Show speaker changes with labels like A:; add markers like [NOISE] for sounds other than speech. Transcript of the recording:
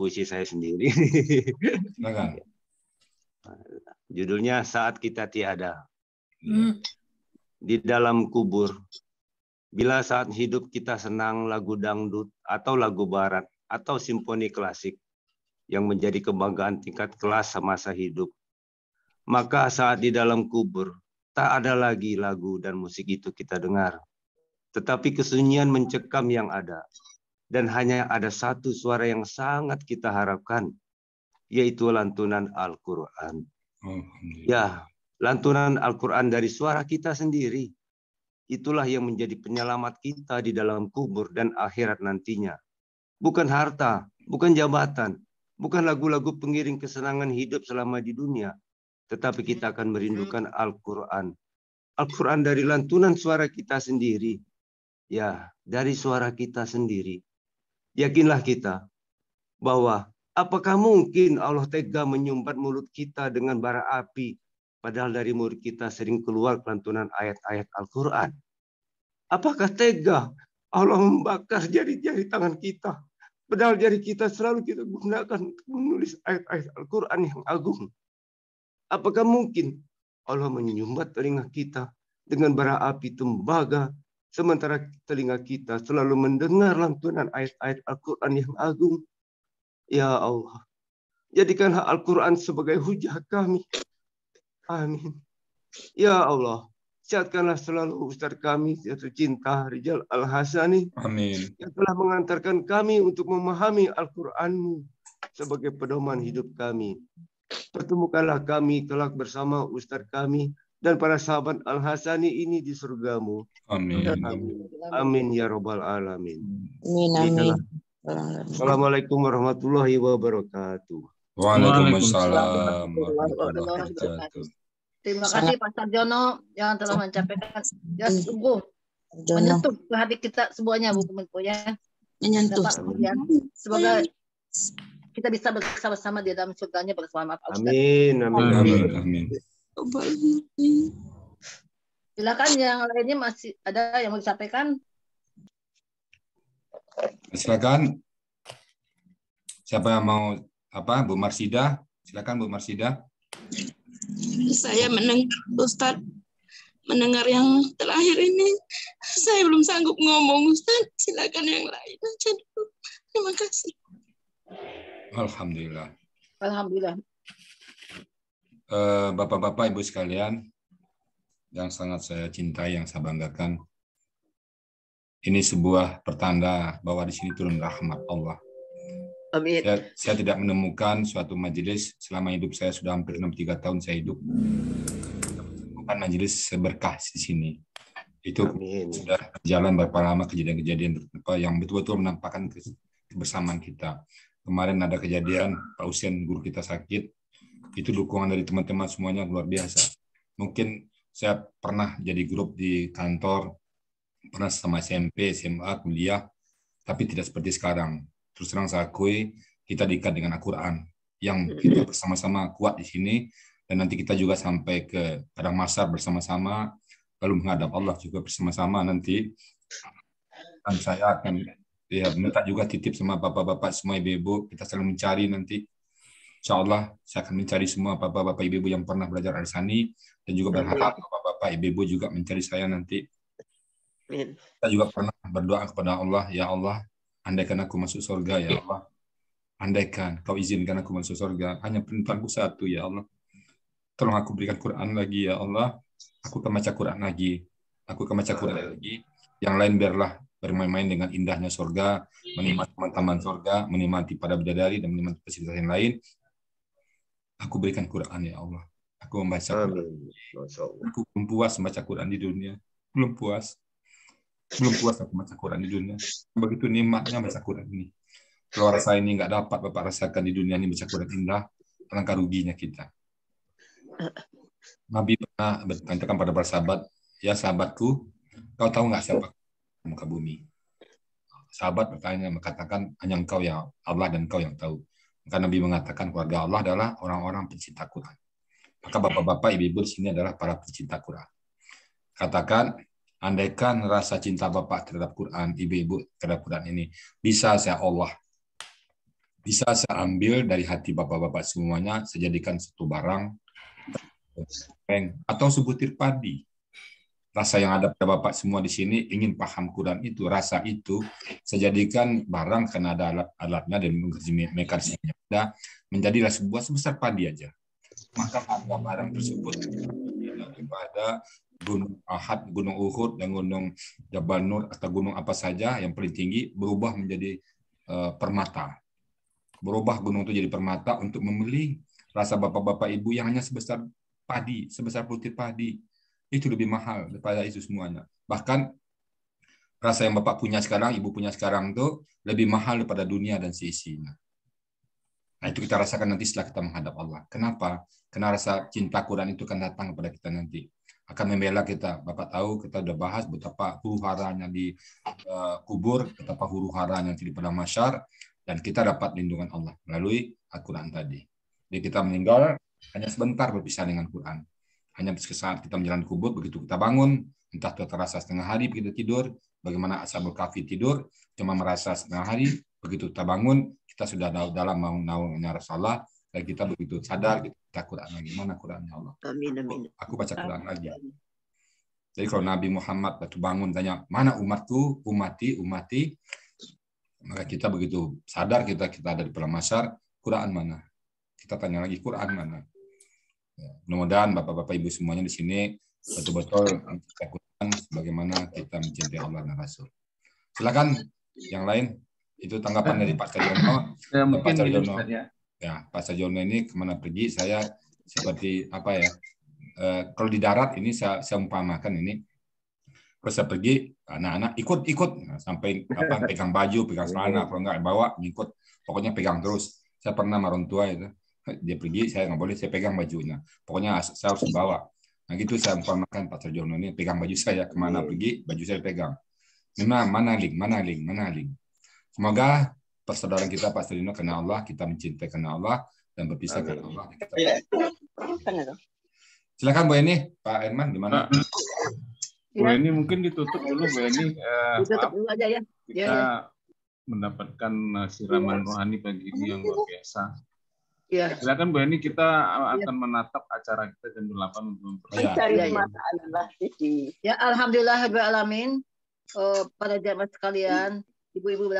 A: puisi saya sendiri. Iya. Judulnya Saat Kita Tiada. Iya. Hmm. Di dalam kubur, bila saat hidup kita senang lagu dangdut atau lagu barat atau simfoni klasik yang menjadi kebanggaan tingkat kelas semasa hidup, maka saat di dalam kubur, tak ada lagi lagu dan musik itu kita dengar. Tetapi kesunyian mencekam yang ada, dan hanya ada satu suara yang sangat kita harapkan, yaitu lantunan Al-Quran. Ya, lantunan Al-Quran dari suara kita sendiri. Itulah yang menjadi penyelamat kita di dalam kubur dan akhirat nantinya. Bukan harta, bukan jabatan, bukan lagu-lagu pengiring kesenangan hidup selama di dunia, tetapi kita akan merindukan Al-Quran. Al-Quran dari lantunan suara kita sendiri. Ya, dari suara kita sendiri. Yakinlah kita bahwa apakah mungkin Allah tega menyumbat mulut kita dengan bara api padahal dari mulut kita sering keluar kelantunan ayat-ayat Al-Qur'an. Apakah tega Allah membakar jari-jari tangan kita padahal jari kita selalu kita gunakan untuk menulis ayat-ayat Al-Qur'an yang agung. Apakah mungkin Allah menyumbat telinga kita dengan bara api tembaga Sementara telinga kita selalu mendengar lantunan ayat-ayat Al-Quran yang agung. Ya Allah, jadikanlah Al-Quran sebagai hujah kami. Amin. Ya Allah, Sehatkanlah selalu Ustaz kami, yaitu cinta Rijal Al-Hasani. Amin. Yang telah mengantarkan kami untuk memahami Al-Quranmu sebagai pedoman hidup kami. Pertemukanlah kami kelak bersama Ustaz kami, dan para sahabat Al Hasani ini di surgamu. Amin. Amin. Amin ya robbal alamin.
B: Amin. amin.
A: Assalamualaikum warahmatullahi wabarakatuh. Waalaikumsalam
B: Terima kasih Pak Sarjono yang telah mencapaikan ya sungguh menyentuh ke hati kita semuanya Bu Kemenko ya. Menyentuh. Ya. Semoga kita bisa bersama-sama di dalam surganya bersama
A: Amin. Amin. Amin. amin.
B: Silakan yang lainnya masih ada yang mau disampaikan. Silakan. Siapa yang mau apa Bu Marsida? Silakan Bu Marsida. Saya
A: mendengar Ustaz mendengar yang terakhir ini saya belum sanggup ngomong Ustaz. Silakan yang lain aja dulu. Terima kasih.
B: Alhamdulillah. Alhamdulillah. Eh, bapak-bapak, Ibu sekalian, yang sangat saya cintai, yang saya banggakan, ini sebuah pertanda bahwa di sini turun rahmat Allah. Amin. Saya, saya tidak menemukan suatu majelis selama hidup saya sudah hampir 63 tahun saya hidup. Bukan majelis seberkah di sini. Itu Amin. sudah jalan berapa lama kejadian-kejadian yang betul-betul menampakkan kebersamaan kita. Kemarin ada kejadian Pak Usen guru kita sakit, itu dukungan dari teman-teman semuanya luar biasa. Mungkin saya pernah jadi grup di kantor, pernah sama SMP, SMA, kuliah, tapi tidak seperti sekarang. Terus terang saya akui, kita diikat dengan Al-Quran, yang kita bersama-sama kuat di sini, dan nanti kita juga sampai ke padang masar bersama-sama, lalu menghadap Allah juga bersama-sama nanti. Dan saya akan ya minta juga titip sama bapak-bapak semua ibu-ibu, kita selalu mencari nanti Insya Allah saya akan mencari semua bapak-bapak ibu-ibu yang pernah belajar Arsani dan juga berharap bapak-bapak ibu-ibu juga mencari saya nanti. Saya juga pernah berdoa kepada Allah, ya Allah, andaikan aku masuk surga, ya Allah. Andaikan kau izinkan aku masuk surga, hanya perintahku satu, ya Allah. Tolong aku berikan Quran lagi, ya Allah. Aku akan baca Quran lagi. Aku akan baca Quran lagi. Yang lain biarlah bermain-main dengan indahnya surga, menikmati teman-teman surga, menikmati pada bidadari, dan menikmati fasilitas yang lain. Aku berikan Quran ya Allah. Aku membaca Quran. Aku belum puas membaca Quran di dunia. Belum puas. Belum puas aku membaca Quran di dunia. Begitu nikmatnya baca Quran ini. Kalau rasa ini nggak dapat Bapak rasakan di dunia ini baca Quran indah, alangkah ruginya kita. Nabi pernah bertanyakan pada para sahabat, ya sahabatku, kau tahu nggak siapa muka bumi? Sahabat bertanya, mengatakan hanya engkau yang Allah dan kau yang tahu. Karena Nabi mengatakan keluarga Allah adalah orang-orang pencinta Quran. Maka bapak-bapak, ibu-ibu di sini adalah para pencinta Quran. Katakan, andaikan rasa cinta bapak terhadap Quran, ibu-ibu terhadap Quran ini bisa saya Allah, bisa saya ambil dari hati bapak-bapak semuanya, sejadikan satu barang, atau sebutir padi, rasa yang ada pada Bapak semua di sini ingin paham Quran itu, rasa itu sejadikan barang karena ada alat-alatnya dan mekanismenya ada, menjadilah sebuah sebesar padi aja. Maka harga barang tersebut daripada Gunung Ahad, Gunung Uhud, dan Gunung Jabal Nur atau gunung apa saja yang paling tinggi berubah menjadi eh, permata. Berubah gunung itu jadi permata untuk membeli rasa bapak-bapak ibu yang hanya sebesar padi, sebesar putih padi itu lebih mahal daripada itu semuanya. Bahkan rasa yang Bapak punya sekarang, Ibu punya sekarang itu lebih mahal daripada dunia dan seisinya. Nah, itu kita rasakan nanti setelah kita menghadap Allah. Kenapa? Karena rasa cinta Quran itu akan datang kepada kita nanti. Akan membela kita. Bapak tahu, kita sudah bahas betapa huru haranya di uh, kubur, betapa huru haranya di pada masyar, dan kita dapat lindungan Allah melalui Al-Quran tadi. Jadi kita meninggal hanya sebentar berpisah dengan Quran. Hanya saat kita menjalani kubur, begitu kita bangun, entah itu terasa setengah hari begitu tidur, bagaimana asal kafi tidur, cuma merasa setengah hari, begitu kita bangun, kita sudah dalam mau naungnya Rasulullah, dan kita begitu sadar, kita Quran lagi. Mana Qurannya Allah? Amin, amin. Aku baca Quran lagi. Jadi kalau Nabi Muhammad itu bangun tanya, mana umatku, umati, umati, maka kita begitu sadar kita kita ada di permasar, Quran mana? Kita tanya lagi, Quran mana? Mudah-mudahan Bapak-bapak Ibu semuanya di sini betul-betul lakukan bagaimana kita mencintai Allah dan Rasul. Silakan yang lain itu tanggapan dari Pak Sarjono. Ya, Pak Sarjono. Ya. ya, Pak Sarjono ini kemana pergi saya seperti apa ya? E, kalau di darat ini saya, saya umpamakan ini kalau saya pergi anak-anak ikut ikut nah, sampai apa [LAUGHS] pegang baju pegang celana kalau enggak bawa ngikut pokoknya pegang terus saya pernah sama tua itu Eh, dia pergi saya nggak boleh saya pegang bajunya pokoknya saya harus bawa nah gitu saya informasikan Pak Sarjono ini pegang baju saya kemana iya. pergi baju saya pegang memang mana link mana link mana link semoga persaudaraan kita Pak Sarjono kenal Allah kita mencintai karena Allah dan berpisah karena Allah kita... Iya. silakan Bu Eni Pak Herman mana nah. Bu Eni mungkin ditutup dulu Bu Eni eh, ditutup
A: dulu aja ya kita ya,
B: mendapatkan eh, siraman iya. rohani pagi ini yang
A: luar biasa Ya. Silakan Bu Eni kita uh, iya. akan ya. menatap acara kita jam 8 untuk ya. ya, ya. ya Alhamdulillah alamin. uh, para jamaah sekalian, ibu-ibu